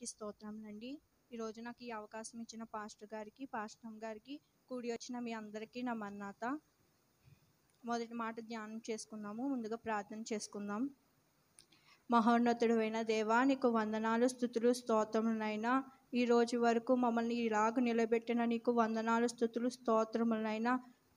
దేవునికి స్తోత్రములండి ఈరోజు నాకు ఈ అవకాశం ఇచ్చిన పాస్టర్ గారికి పాస్టమ్ గారికి కూడి వచ్చిన మీ అందరికీ నా మన్నాత మొదటి మాట ధ్యానం చేసుకుందాము ముందుగా ప్రార్థన చేసుకుందాం అయిన దేవా నీకు వందనాలు స్థుతులు స్తోత్రములనైనా ఈ రోజు వరకు మమ్మల్ని ఇలాగ నిలబెట్టిన నీకు వందనాలు స్థుతులు స్తోత్రములనైనా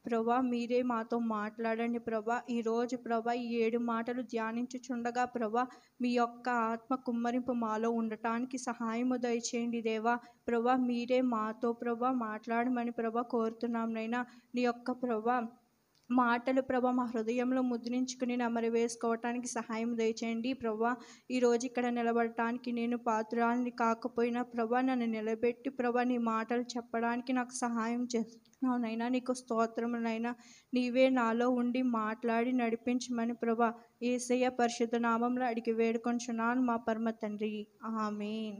ప్రభా మీరే మాతో మాట్లాడండి ప్రభా ఈరోజు ప్రభా ఈ ఏడు మాటలు ధ్యానించుచుండగా ప్రభా మీ యొక్క ఆత్మ కుమ్మరింపు మాలో ఉండటానికి సహాయము దయచేయండి దేవా ప్రభా మీరే మాతో ప్రభా మాట్లాడమని ప్రభా కోరుతున్నాం నైనా నీ యొక్క ప్రభా మాటలు ప్రభ మా హృదయంలో ముద్రించుకుని నమరి వేసుకోవటానికి సహాయం దయచేయండి ప్రభా ఈరోజు ఇక్కడ నిలబడటానికి నేను పాత్రాలని కాకపోయినా ప్రభ నన్ను నిలబెట్టి ప్రభ నీ మాటలు చెప్పడానికి నాకు సహాయం చేస్తున్నానైనా నీకు స్తోత్రమునైనా నీవే నాలో ఉండి మాట్లాడి నడిపించమని ప్రభా ఏసయ్య పరిశుద్ధ నామంలో అడిగి వేడుకొంచున్నాను మా పరమ తండ్రి ఆమెన్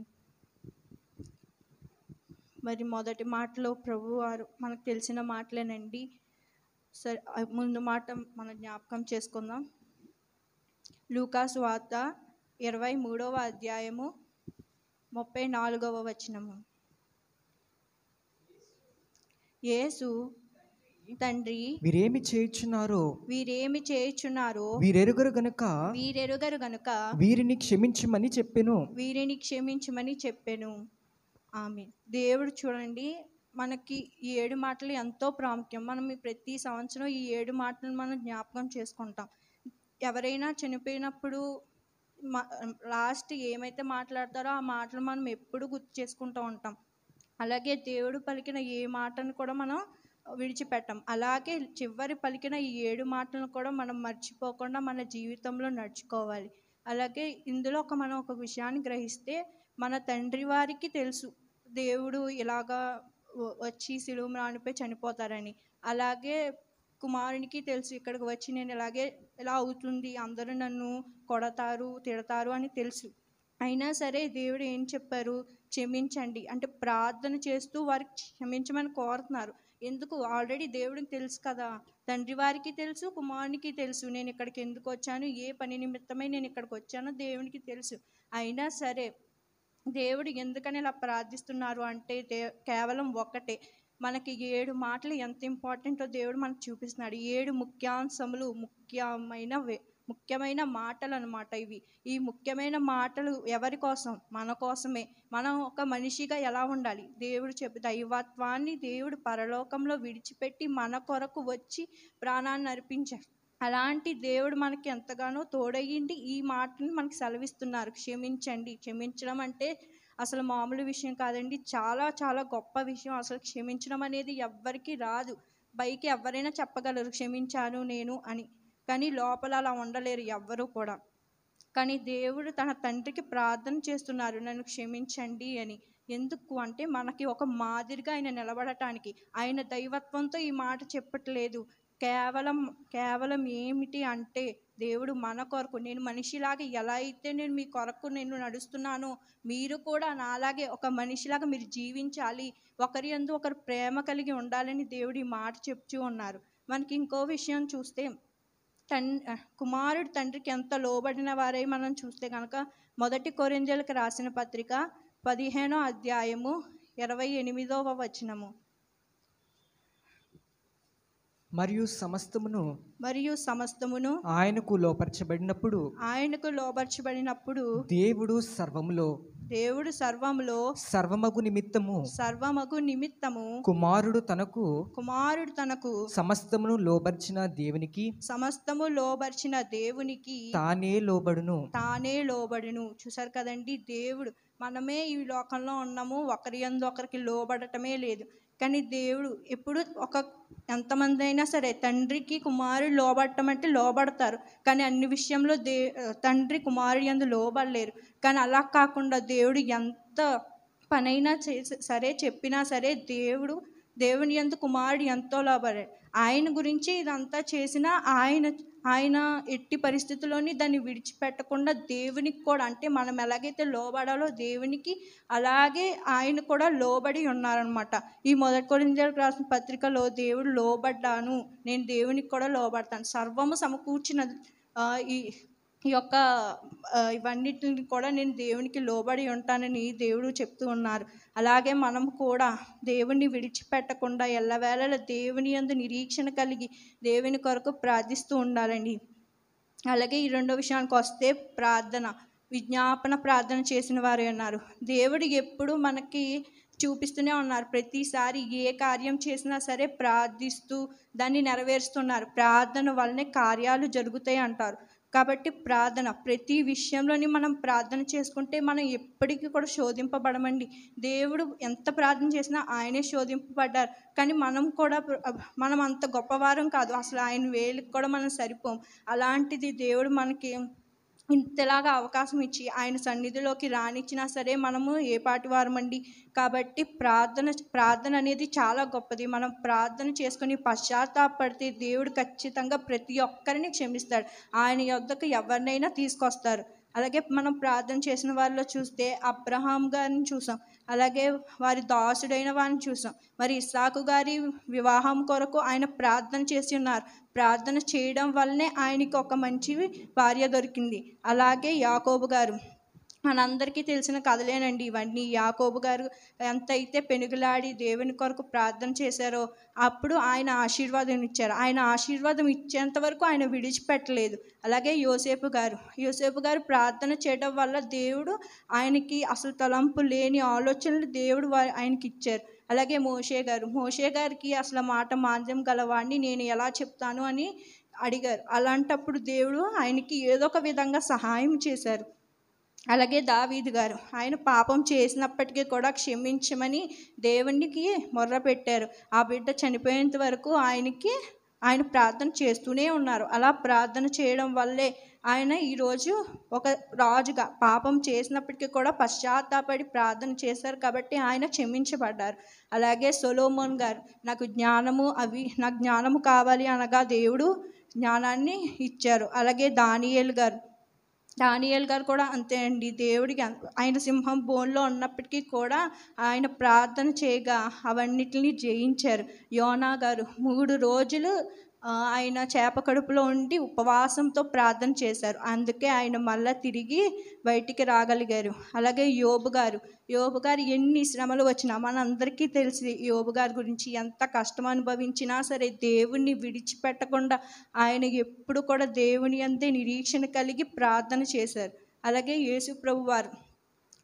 మరి మొదటి మాటలో ప్రభు వారు మనకు తెలిసిన మాటలేనండి సరే ముందు మాట మనం జ్ఞాపకం చేసుకుందాం లూకాస్ వార్త ఇరవై మూడవ అధ్యాయము ముప్పై నాలుగవ వచనము యేసు తండ్రి వీరేమి చేయుచున్నారో వీరేమి చేయుచున్నారో వీరెరుగరు గనుక వీరెరుగరు గనుక వీరిని క్షమించమని చెప్పెను వీరిని క్షమించమని చెప్పెను ఆమె దేవుడు చూడండి మనకి ఈ ఏడు మాటలు ఎంతో ప్రాముఖ్యం మనం ప్రతి సంవత్సరం ఈ ఏడు మాటలు మనం జ్ఞాపకం చేసుకుంటాం ఎవరైనా చనిపోయినప్పుడు లాస్ట్ ఏమైతే మాట్లాడతారో ఆ మాటలు మనం ఎప్పుడు గుర్తు చేసుకుంటూ ఉంటాం అలాగే దేవుడు పలికిన ఏ మాటను కూడా మనం విడిచిపెట్టం అలాగే చివరి పలికిన ఈ ఏడు మాటలను కూడా మనం మర్చిపోకుండా మన జీవితంలో నడుచుకోవాలి అలాగే ఇందులో ఒక మనం ఒక విషయాన్ని గ్రహిస్తే మన తండ్రి వారికి తెలుసు దేవుడు ఇలాగా వచ్చి రానిపై చనిపోతారని అలాగే కుమారునికి తెలుసు ఇక్కడికి వచ్చి నేను ఇలాగే ఇలా అవుతుంది అందరూ నన్ను కొడతారు తిడతారు అని తెలుసు అయినా సరే దేవుడు ఏం చెప్పారు క్షమించండి అంటే ప్రార్థన చేస్తూ వారికి క్షమించమని కోరుతున్నారు ఎందుకు ఆల్రెడీ దేవుడికి తెలుసు కదా తండ్రి వారికి తెలుసు కుమారునికి తెలుసు నేను ఇక్కడికి ఎందుకు వచ్చాను ఏ పని నిమిత్తమై నేను ఇక్కడికి వచ్చానో దేవునికి తెలుసు అయినా సరే దేవుడు ఎందుకని ఇలా ప్రార్థిస్తున్నారు అంటే కేవలం ఒకటే మనకి ఏడు మాటలు ఎంత ఇంపార్టెంటో దేవుడు మనకు చూపిస్తున్నాడు ఏడు ముఖ్యాంశములు ముఖ్యమైన ముఖ్యమైన మాటలు అనమాట ఇవి ఈ ముఖ్యమైన మాటలు ఎవరి కోసం మన కోసమే మనం ఒక మనిషిగా ఎలా ఉండాలి దేవుడు చెప్పి దైవత్వాన్ని దేవుడు పరలోకంలో విడిచిపెట్టి మన కొరకు వచ్చి ప్రాణాన్ని అర్పించాడు అలాంటి దేవుడు మనకి ఎంతగానో తోడయ్యండి ఈ మాటని మనకి సెలవిస్తున్నారు క్షమించండి క్షమించడం అంటే అసలు మామూలు విషయం కాదండి చాలా చాలా గొప్ప విషయం అసలు క్షమించడం అనేది ఎవ్వరికీ రాదు పైకి ఎవరైనా చెప్పగలరు క్షమించాను నేను అని కానీ లోపల అలా ఉండలేరు ఎవ్వరూ కూడా కానీ దేవుడు తన తండ్రికి ప్రార్థన చేస్తున్నారు నన్ను క్షమించండి అని ఎందుకు అంటే మనకి ఒక మాదిరిగా ఆయన నిలబడటానికి ఆయన దైవత్వంతో ఈ మాట చెప్పట్లేదు కేవలం కేవలం ఏమిటి అంటే దేవుడు మన కొరకు నేను మనిషిలాగా ఎలా అయితే నేను మీ కొరకు నేను నడుస్తున్నానో మీరు కూడా నాలాగే ఒక మనిషిలాగా మీరు జీవించాలి ఒకరి ఎందు ఒకరు ప్రేమ కలిగి ఉండాలని దేవుడు ఈ మాట చెప్తూ ఉన్నారు మనకి ఇంకో విషయం చూస్తే తన్ కుమారుడు తండ్రికి ఎంత లోబడిన వారై మనం చూస్తే కనుక మొదటి కొరింజలకు రాసిన పత్రిక పదిహేనో అధ్యాయము ఇరవై ఎనిమిదవ వచనము మరియు సమస్తమును మరియు సమస్తమును ఆయనకు లోపరచబడినప్పుడు ఆయనకు లోపరచబడినప్పుడు దేవుడు సర్వములో దేవుడు సర్వములో సర్వమగు నిమిత్తము సర్వమగు నిమిత్తము కుమారుడు తనకు కుమారుడు తనకు సమస్తమును లోబర్చిన దేవునికి సమస్తము లోబర్చిన దేవునికి తానే లోబడును తానే లోబడును చూసారు కదండి దేవుడు మనమే ఈ లోకంలో ఉన్నాము ఒకరి ఎందు ఒకరికి లోబడటమే లేదు కానీ దేవుడు ఎప్పుడు ఒక ఎంతమంది అయినా సరే తండ్రికి కుమారుడు లోబడటం అంటే లోబడతారు కానీ అన్ని విషయంలో దే తండ్రి కుమారుడు ఎందు లోబడలేరు కానీ అలా కాకుండా దేవుడు ఎంత పనైనా చేసి సరే చెప్పినా సరే దేవుడు దేవుని ఎందు కుమారుడు ఎంతో లోబడాడు ఆయన గురించి ఇదంతా చేసినా ఆయన ఆయన ఎట్టి పరిస్థితుల్లోని దాన్ని విడిచిపెట్టకుండా దేవునికి కూడా అంటే మనం ఎలాగైతే లోబడాలో దేవునికి అలాగే ఆయన కూడా లోబడి ఉన్నారనమాట ఈ మొదటి కొరిందలకు రాసిన పత్రికలో దేవుడు లోబడ్డాను నేను దేవునికి కూడా లోబడతాను సర్వము సమకూర్చిన ఈ ఈ యొక్క ఇవన్నిటిని కూడా నేను దేవునికి లోబడి ఉంటానని దేవుడు చెప్తూ ఉన్నారు అలాగే మనం కూడా దేవుణ్ణి విడిచిపెట్టకుండా ఎల్లవేళల దేవుని అందు నిరీక్షణ కలిగి దేవుని కొరకు ప్రార్థిస్తూ ఉండాలండి అలాగే ఈ రెండో విషయానికి వస్తే ప్రార్థన విజ్ఞాపన ప్రార్థన చేసిన వారే ఉన్నారు దేవుడు ఎప్పుడు మనకి చూపిస్తూనే ఉన్నారు ప్రతిసారి ఏ కార్యం చేసినా సరే ప్రార్థిస్తూ దాన్ని నెరవేరుస్తున్నారు ప్రార్థన వల్లనే కార్యాలు జరుగుతాయి అంటారు కాబట్టి ప్రార్థన ప్రతి విషయంలోని మనం ప్రార్థన చేసుకుంటే మనం ఎప్పటికీ కూడా శోధింపబడమండి దేవుడు ఎంత ప్రార్థన చేసినా ఆయనే శోధింపబడ్డారు కానీ మనం కూడా మనం అంత గొప్పవారం కాదు అసలు ఆయన వేలకు కూడా మనం సరిపోం అలాంటిది దేవుడు మనకి ఇంతలాగా అవకాశం ఇచ్చి ఆయన సన్నిధిలోకి రానిచ్చినా సరే మనము ఏ పాటి వారమండి కాబట్టి ప్రార్థన ప్రార్థన అనేది చాలా గొప్పది మనం ప్రార్థన చేసుకుని పశ్చాత్తాపడితే దేవుడు ఖచ్చితంగా ప్రతి ఒక్కరిని క్షమిస్తాడు ఆయన యొద్దకు ఎవరినైనా తీసుకొస్తారు అలాగే మనం ప్రార్థన చేసిన వారిలో చూస్తే అబ్రహాం గారిని చూసాం అలాగే వారి దాసుడైన వారిని చూసాం మరి ఇసాకు గారి వివాహం కొరకు ఆయన ప్రార్థన చేసి ఉన్నారు ప్రార్థన చేయడం వల్లనే ఆయనకి ఒక మంచి భార్య దొరికింది అలాగే యాకోబు గారు మనందరికీ తెలిసిన కథలేనండి ఇవన్నీ యాకోబు గారు ఎంత అయితే పెనుగులాడి దేవుని కొరకు ప్రార్థన చేశారో అప్పుడు ఆయన ఆశీర్వాదం ఇచ్చారు ఆయన ఆశీర్వాదం ఇచ్చేంత వరకు ఆయన విడిచిపెట్టలేదు అలాగే యోసేపు గారు యోసేపు గారు ప్రార్థన చేయడం వల్ల దేవుడు ఆయనకి అసలు తలంపు లేని ఆలోచనలు దేవుడు ఆయనకి ఇచ్చారు అలాగే మోషే గారు మోషే గారికి అసలు మాట మాంద్యం గలవాడిని నేను ఎలా చెప్తాను అని అడిగారు అలాంటప్పుడు దేవుడు ఆయనకి ఏదో ఒక విధంగా సహాయం చేశారు అలాగే దావీద్ గారు ఆయన పాపం చేసినప్పటికీ కూడా క్షమించమని దేవునికి మొర్ర పెట్టారు ఆ బిడ్డ చనిపోయేంత వరకు ఆయనకి ఆయన ప్రార్థన చేస్తూనే ఉన్నారు అలా ప్రార్థన చేయడం వల్లే ఆయన ఈరోజు ఒక రాజుగా పాపం చేసినప్పటికీ కూడా పశ్చాత్తాపడి ప్రార్థన చేశారు కాబట్టి ఆయన క్షమించబడ్డారు అలాగే సొలోమోన్ గారు నాకు జ్ఞానము అవి నాకు జ్ఞానము కావాలి అనగా దేవుడు జ్ఞానాన్ని ఇచ్చారు అలాగే దానియేలు గారు దానియల్ గారు కూడా అంతే అండి దేవుడికి ఆయన సింహం బోన్లో ఉన్నప్పటికీ కూడా ఆయన ప్రార్థన చేయగా అవన్నిటిని జయించారు యోనా గారు మూడు రోజులు ఆయన చేప కడుపులో ఉండి ఉపవాసంతో ప్రార్థన చేశారు అందుకే ఆయన మళ్ళా తిరిగి బయటికి రాగలిగారు అలాగే యోబు గారు యోబు గారు ఎన్ని శ్రమలు వచ్చినా మనందరికీ తెలిసి యోబు గారి గురించి ఎంత కష్టం అనుభవించినా సరే దేవుణ్ణి విడిచిపెట్టకుండా ఆయన ఎప్పుడు కూడా దేవుని అంతే నిరీక్షణ కలిగి ప్రార్థన చేశారు అలాగే యేసు ప్రభు వారు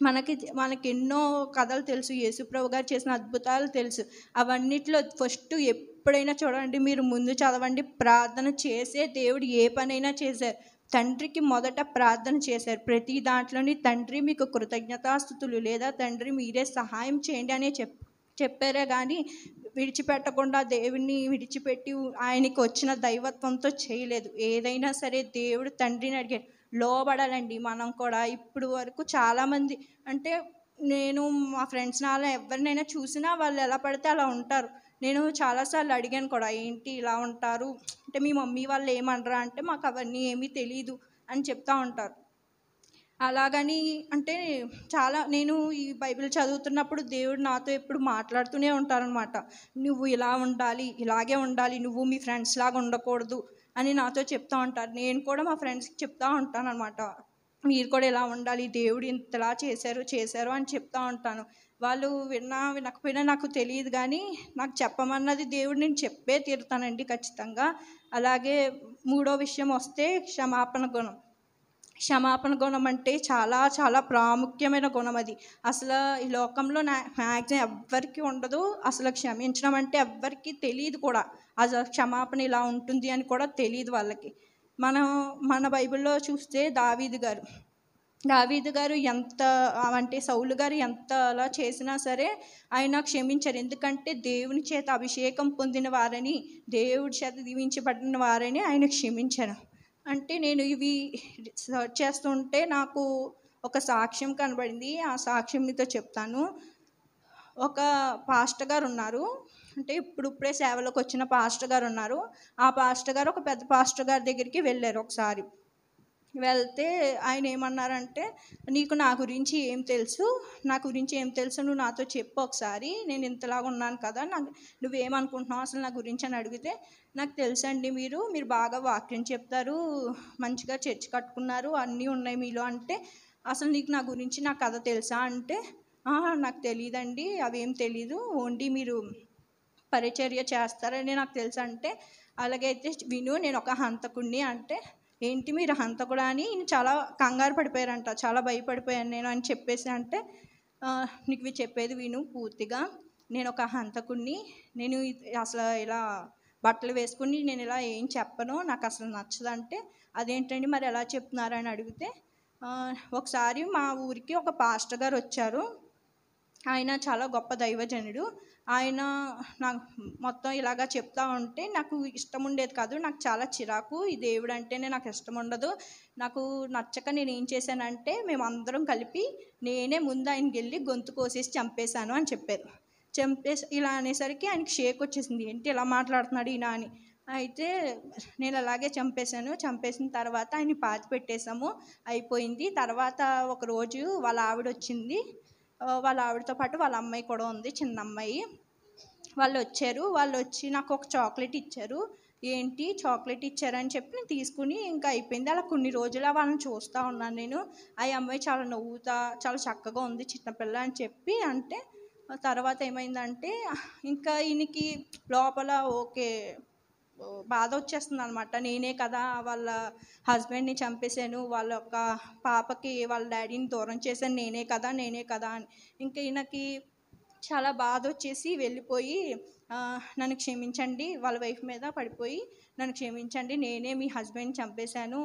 మనకి మనకి ఎన్నో కథలు తెలుసు యేసుప్రభు గారు చేసిన అద్భుతాలు తెలుసు అవన్నిట్లో ఫస్ట్ ఎప్పుడైనా చూడండి మీరు ముందు చదవండి ప్రార్థన చేసే దేవుడు ఏ పనైనా చేశారు తండ్రికి మొదట ప్రార్థన చేశారు ప్రతి దాంట్లోని తండ్రి మీకు కృతజ్ఞతాస్థుతులు లేదా తండ్రి మీరే సహాయం చేయండి అనే చెప్ చెప్పారే కానీ విడిచిపెట్టకుండా దేవుణ్ణి విడిచిపెట్టి ఆయనకి వచ్చిన దైవత్వంతో చేయలేదు ఏదైనా సరే దేవుడు తండ్రిని అడిగాడు లోబడాలండి మనం కూడా ఇప్పుడు వరకు చాలామంది అంటే నేను మా ఫ్రెండ్స్ నాలో ఎవరినైనా చూసినా వాళ్ళు ఎలా పడితే అలా ఉంటారు నేను చాలాసార్లు అడిగాను కూడా ఏంటి ఇలా ఉంటారు అంటే మీ మమ్మీ వాళ్ళు ఏమనరా అంటే మాకు అవన్నీ ఏమీ తెలియదు అని చెప్తా ఉంటారు అలాగని అంటే చాలా నేను ఈ బైబిల్ చదువుతున్నప్పుడు దేవుడు నాతో ఎప్పుడు మాట్లాడుతూనే ఉంటారనమాట నువ్వు ఇలా ఉండాలి ఇలాగే ఉండాలి నువ్వు మీ ఫ్రెండ్స్ లాగా ఉండకూడదు అని నాతో చెప్తూ ఉంటారు నేను కూడా మా ఫ్రెండ్స్కి చెప్తూ ఉంటాను అనమాట మీరు కూడా ఇలా ఉండాలి దేవుడు ఇంతలా చేశారు చేశారు అని చెప్తూ ఉంటాను వాళ్ళు విన్నా వినకపోయినా నాకు తెలియదు కానీ నాకు చెప్పమన్నది దేవుడు నేను చెప్పే తీరుతానండి ఖచ్చితంగా అలాగే మూడో విషయం వస్తే క్షమాపణ గుణం క్షమాపణ గుణం అంటే చాలా చాలా ప్రాముఖ్యమైన గుణం అది అసలు ఈ లోకంలో మ్యాక్సిమం ఎవ్వరికి ఉండదు అసలు క్షమించడం అంటే ఎవ్వరికి తెలియదు కూడా అసలు క్షమాపణ ఇలా ఉంటుంది అని కూడా తెలియదు వాళ్ళకి మనం మన బైబిల్లో చూస్తే దావీదు గారు దావీదు గారు ఎంత అంటే సౌలు గారు ఎంత అలా చేసినా సరే ఆయన క్షమించారు ఎందుకంటే దేవుని చేత అభిషేకం పొందిన వారని దేవుడి చేత దీవించబడిన వారని ఆయన క్షమించారు అంటే నేను ఇవి సర్చ్ చేస్తుంటే నాకు ఒక సాక్ష్యం కనబడింది ఆ సాక్ష్యం మీతో చెప్తాను ఒక పాస్టర్ గారు ఉన్నారు అంటే ఇప్పుడిప్పుడే సేవలోకి వచ్చిన పాస్టర్ గారు ఉన్నారు ఆ పాస్టర్ గారు ఒక పెద్ద పాస్టర్ గారి దగ్గరికి వెళ్ళారు ఒకసారి వెళ్తే ఆయన ఏమన్నారంటే నీకు నా గురించి ఏం తెలుసు నా గురించి ఏం తెలుసు నువ్వు నాతో చెప్పు ఒకసారి నేను ఇంతలాగా ఉన్నాను కదా నాకు నువ్వేమనుకుంటున్నావు అసలు నా గురించి అని అడిగితే నాకు తెలుసండి మీరు మీరు బాగా వాక్యం చెప్తారు మంచిగా చర్చి కట్టుకున్నారు అన్నీ ఉన్నాయి మీలో అంటే అసలు నీకు నా గురించి నా కథ తెలుసా అంటే నాకు తెలియదండి అవేం తెలీదు ఓన్లీ మీరు పరిచర్య చేస్తారని నాకు తెలుసు అంటే అలాగైతే విను నేను ఒక హంతకుణ్ణి అంటే ఏంటి మీరు కూడా అని చాలా కంగారు పడిపోయారంట చాలా భయపడిపోయాను నేను అని చెప్పేసి అంటే నీకు చెప్పేది విను పూర్తిగా నేను ఒక హంతకుడిని నేను అసలు ఇలా బట్టలు వేసుకుని నేను ఇలా ఏం చెప్పను నాకు అసలు నచ్చదంటే అదేంటండి మరి ఎలా చెప్తున్నారని అడిగితే ఒకసారి మా ఊరికి ఒక పాస్టర్ గారు వచ్చారు ఆయన చాలా గొప్ప దైవజనుడు ఆయన నాకు మొత్తం ఇలాగా చెప్తా ఉంటే నాకు ఇష్టం ఉండేది కాదు నాకు చాలా చిరాకు ఈ దేవుడు అంటేనే నాకు ఇష్టం ఉండదు నాకు నచ్చక నేను ఏం చేశానంటే మేమందరం కలిపి నేనే ముందు ఆయనకి వెళ్ళి గొంతు కోసేసి చంపేశాను అని చెప్పారు చంపేసి ఇలా అనేసరికి ఆయనకి షేక్ వచ్చేసింది ఏంటి ఇలా మాట్లాడుతున్నాడు ఈయన అని అయితే నేను అలాగే చంపేశాను చంపేసిన తర్వాత ఆయన పాతి పెట్టేశాము అయిపోయింది తర్వాత ఒకరోజు వాళ్ళ ఆవిడ వచ్చింది వాళ్ళ ఆవిడతో పాటు వాళ్ళ అమ్మాయి కూడా ఉంది చిన్న అమ్మాయి వాళ్ళు వచ్చారు వాళ్ళు వచ్చి నాకు ఒక చాక్లెట్ ఇచ్చారు ఏంటి చాక్లెట్ ఇచ్చారని చెప్పి నేను తీసుకుని ఇంకా అయిపోయింది అలా కొన్ని రోజులు వాళ్ళని చూస్తూ ఉన్నాను నేను ఆ అమ్మాయి చాలా నవ్వుతా చాలా చక్కగా ఉంది చిన్నపిల్ల అని చెప్పి అంటే తర్వాత ఏమైందంటే ఇంకా ఈయనకి లోపల ఓకే బాధ వచ్చేస్తుంది అనమాట నేనే కదా వాళ్ళ హస్బెండ్ని చంపేశాను వాళ్ళ యొక్క పాపకి వాళ్ళ డాడీని దూరం చేశాను నేనే కదా నేనే కదా అని ఇంకా ఈయనకి చాలా బాధ వచ్చేసి వెళ్ళిపోయి నన్ను క్షమించండి వాళ్ళ వైఫ్ మీద పడిపోయి నన్ను క్షమించండి నేనే మీ హస్బెండ్ చంపేశాను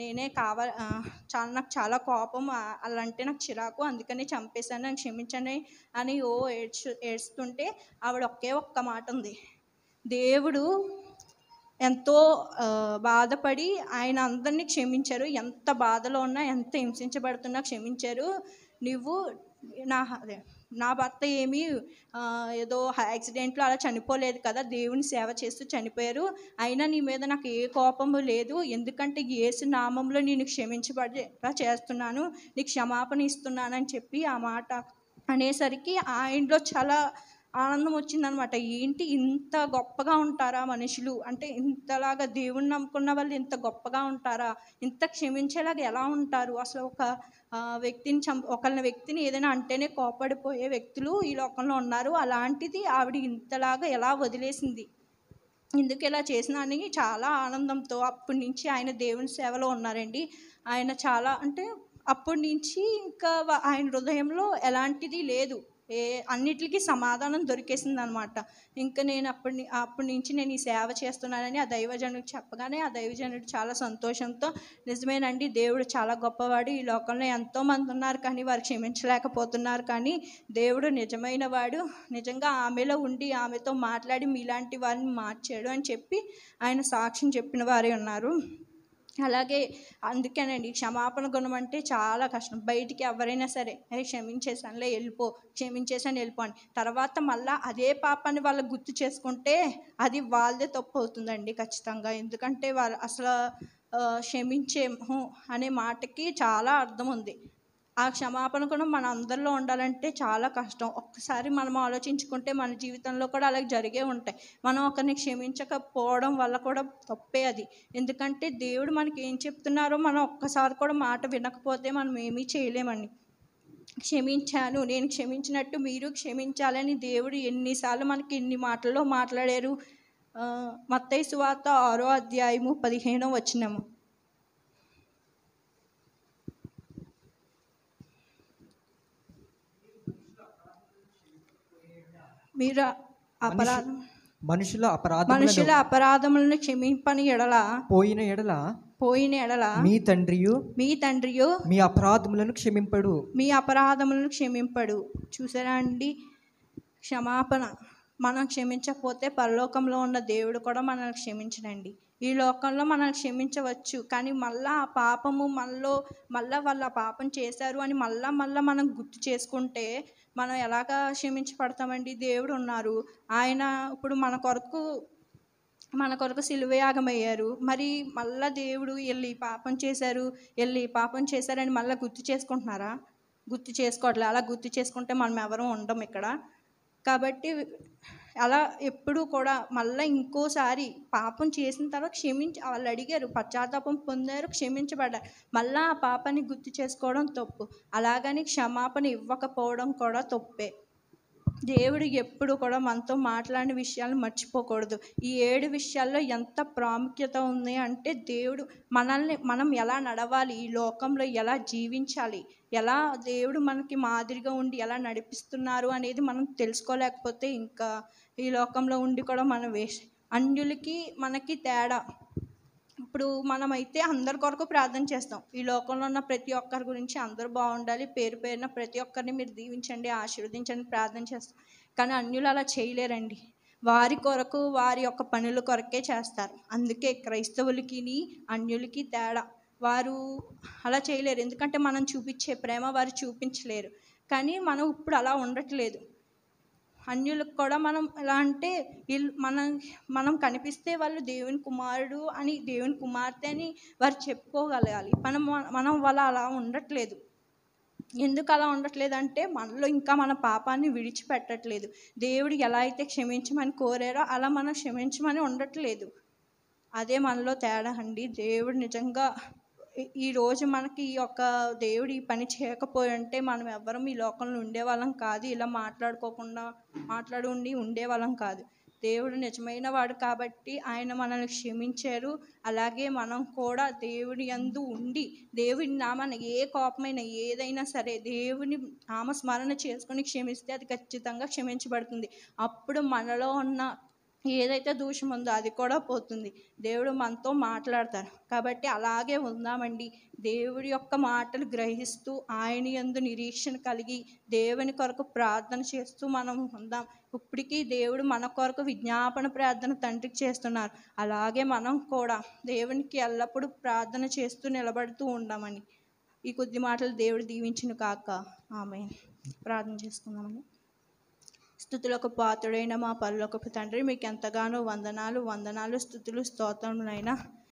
నేనే కావాలి చాలా నాకు చాలా కోపం అలా అంటే నాకు చిరాకు అందుకనే చంపేశాను నన్ను క్షమించండి అని ఓ ఏడ్చు ఏడుస్తుంటే ఆవిడ ఒకే ఒక్క మాట ఉంది దేవుడు ఎంతో బాధపడి ఆయన అందరినీ క్షమించారు ఎంత బాధలో ఉన్నా ఎంత హింసించబడుతున్నా క్షమించారు నువ్వు నా అదే నా భర్త ఏమీ ఏదో యాక్సిడెంట్లో అలా చనిపోలేదు కదా దేవుని సేవ చేస్తూ చనిపోయారు అయినా నీ మీద నాకు ఏ కోపము లేదు ఎందుకంటే ఏసు నామంలో నేను క్షమించబడేలా చేస్తున్నాను నీకు క్షమాపణ ఇస్తున్నానని చెప్పి ఆ మాట అనేసరికి ఆయనలో చాలా ఆనందం వచ్చిందనమాట ఏంటి ఇంత గొప్పగా ఉంటారా మనుషులు అంటే ఇంతలాగా దేవుణ్ణి నమ్ముకున్న వాళ్ళు ఇంత గొప్పగా ఉంటారా ఇంత క్షమించేలాగా ఎలా ఉంటారు అసలు ఒక వ్యక్తిని చం ఒకళ్ళ వ్యక్తిని ఏదైనా అంటేనే కోపడిపోయే వ్యక్తులు ఈ లోకంలో ఉన్నారు అలాంటిది ఆవిడ ఇంతలాగా ఎలా వదిలేసింది ఎందుకు ఇలా చేసినా అని చాలా ఆనందంతో అప్పటి నుంచి ఆయన దేవుని సేవలో ఉన్నారండి ఆయన చాలా అంటే అప్పటి నుంచి ఇంకా ఆయన హృదయంలో ఎలాంటిది లేదు ఏ అన్నిటికీ సమాధానం దొరికేసింది అనమాట ఇంకా నేను అప్పటి అప్పటి నుంచి నేను ఈ సేవ చేస్తున్నానని ఆ దైవజనుడికి చెప్పగానే ఆ దైవజనుడు చాలా సంతోషంతో నిజమేనండి దేవుడు చాలా గొప్పవాడు ఈ లోకంలో ఎంతోమంది ఉన్నారు కానీ వారు క్షమించలేకపోతున్నారు కానీ దేవుడు నిజమైన వాడు నిజంగా ఆమెలో ఉండి ఆమెతో మాట్లాడి మీలాంటి వారిని మార్చాడు అని చెప్పి ఆయన సాక్ష్యం చెప్పిన వారే ఉన్నారు అలాగే అందుకేనండి క్షమాపణ గుణం అంటే చాలా కష్టం బయటికి ఎవరైనా సరే అరే క్షమించేసానులే వెళ్ళిపో క్షమించేసాను వెళ్ళిపో అని తర్వాత మళ్ళీ అదే పాపాన్ని వాళ్ళు గుర్తు చేసుకుంటే అది వాళ్ళదే తప్పు అవుతుందండి ఖచ్చితంగా ఎందుకంటే వాళ్ళు అసలు క్షమించే అనే మాటకి చాలా అర్థం ఉంది ఆ క్షమాపణ కూడా మన అందరిలో ఉండాలంటే చాలా కష్టం ఒక్కసారి మనం ఆలోచించుకుంటే మన జీవితంలో కూడా అలాగే జరిగే ఉంటాయి మనం ఒకరిని క్షమించకపోవడం వల్ల కూడా తప్పే అది ఎందుకంటే దేవుడు మనకి ఏం చెప్తున్నారో మనం ఒక్కసారి కూడా మాట వినకపోతే మనం ఏమీ చేయలేమని క్షమించాను నేను క్షమించినట్టు మీరు క్షమించాలని దేవుడు ఎన్నిసార్లు మనకి ఎన్ని మాటల్లో మాట్లాడారు మత్తయ్య సువార్త ఆరో అధ్యాయము పదిహేనో వచ్చినము మీరు అపరాధం మనుషుల అపరాధ మనుషుల అపరాధములను క్షమింపని ఎడల పోయిన ఎడల పోయిన ఎడల మీ తండ్రియు మీ తండ్రియు మీ అపరాధములను క్షమింపడు మీ అపరాధములను క్షమింపడు చూసారా అండి క్షమాపణ మనం క్షమించకపోతే పరలోకంలో ఉన్న దేవుడు కూడా మనల్ని క్షమించడండి ఈ లోకంలో మనం క్షమించవచ్చు కానీ మళ్ళా ఆ పాపము మనలో మళ్ళా వాళ్ళు ఆ పాపం చేశారు అని మళ్ళా మళ్ళా మనం గుర్తు చేసుకుంటే మనం ఎలాగ క్షమించబడతామండి దేవుడు ఉన్నారు ఆయన ఇప్పుడు మన కొరకు మన కొరకు సిలువయాగమయ్యారు మరి మళ్ళా దేవుడు వెళ్ళి పాపం చేశారు వెళ్ళి పాపం చేశారని మళ్ళీ గుర్తు చేసుకుంటున్నారా గుర్తు చేసుకోవట్లే అలా గుర్తు చేసుకుంటే మనం ఎవరూ ఉండం ఇక్కడ కాబట్టి అలా ఎప్పుడూ కూడా మళ్ళీ ఇంకోసారి పాపం చేసిన తర్వాత క్షమించి వాళ్ళు అడిగారు పశ్చాత్తాపం పొందారు క్షమించబడ్డారు మళ్ళీ ఆ పాపాన్ని గుర్తు చేసుకోవడం తప్పు అలాగని క్షమాపణ ఇవ్వకపోవడం కూడా తప్పే దేవుడు ఎప్పుడు కూడా మనతో మాట్లాడిన విషయాలను మర్చిపోకూడదు ఈ ఏడు విషయాల్లో ఎంత ప్రాముఖ్యత ఉంది అంటే దేవుడు మనల్ని మనం ఎలా నడవాలి ఈ లోకంలో ఎలా జీవించాలి ఎలా దేవుడు మనకి మాదిరిగా ఉండి ఎలా నడిపిస్తున్నారు అనేది మనం తెలుసుకోలేకపోతే ఇంకా ఈ లోకంలో ఉండి కూడా మన వేష అన్యులకి మనకి తేడా ఇప్పుడు మనమైతే అందరి కొరకు ప్రార్థన చేస్తాం ఈ లోకంలో ఉన్న ప్రతి ఒక్కరి గురించి అందరూ బాగుండాలి పేరు పేరున ప్రతి ఒక్కరిని మీరు దీవించండి ఆశీర్వదించండి ప్రార్థన చేస్తాం కానీ అన్యులు అలా చేయలేరండి వారి కొరకు వారి యొక్క పనుల కొరకే చేస్తారు అందుకే క్రైస్తవులకి అన్యులకి తేడా వారు అలా చేయలేరు ఎందుకంటే మనం చూపించే ప్రేమ వారు చూపించలేరు కానీ మనం ఇప్పుడు అలా ఉండట్లేదు అన్యులకు కూడా మనం ఎలా అంటే వీళ్ళు మనం మనం కనిపిస్తే వాళ్ళు దేవుని కుమారుడు అని దేవుని కుమార్తె అని వారు చెప్పుకోగలగాలి మనం మనం వాళ్ళ అలా ఉండట్లేదు ఎందుకు అలా ఉండట్లేదంటే మనలో ఇంకా మన పాపాన్ని విడిచిపెట్టట్లేదు దేవుడు ఎలా అయితే క్షమించమని కోరారో అలా మనం క్షమించమని ఉండట్లేదు అదే మనలో తేడా అండి దేవుడు నిజంగా ఈరోజు మనకి ఈ యొక్క దేవుడు ఈ పని చేయకపోయి ఉంటే మనం ఎవ్వరం ఈ లోకంలో ఉండేవాళ్ళం కాదు ఇలా మాట్లాడుకోకుండా ఉండి ఉండేవాళ్ళం కాదు దేవుడు నిజమైన వాడు కాబట్టి ఆయన మనల్ని క్షమించారు అలాగే మనం కూడా దేవుడి అందు ఉండి దేవుడి నామాన ఏ కోపమైన ఏదైనా సరే దేవుని నామస్మరణ చేసుకుని క్షమిస్తే అది ఖచ్చితంగా క్షమించబడుతుంది అప్పుడు మనలో ఉన్న ఏదైతే దూషం ఉందో అది కూడా పోతుంది దేవుడు మనతో మాట్లాడతారు కాబట్టి అలాగే ఉందామండి దేవుడి యొక్క మాటలు గ్రహిస్తూ ఆయన ఎందు నిరీక్షణ కలిగి దేవుని కొరకు ప్రార్థన చేస్తూ మనం ఉందాం ఇప్పటికీ దేవుడు మన కొరకు విజ్ఞాపన ప్రార్థన తండ్రికి చేస్తున్నారు అలాగే మనం కూడా దేవునికి ఎల్లప్పుడూ ప్రార్థన చేస్తూ నిలబడుతూ ఉండమని ఈ కొద్ది మాటలు దేవుడు దీవించిన కాక ఆమె ప్రార్థన చేసుకుందామని స్థుతులకు పాత్రుడైన మా పరులకు తండ్రి మీకు ఎంతగానో వందనాలు వందనాలు స్థుతులు స్తోత్రములైన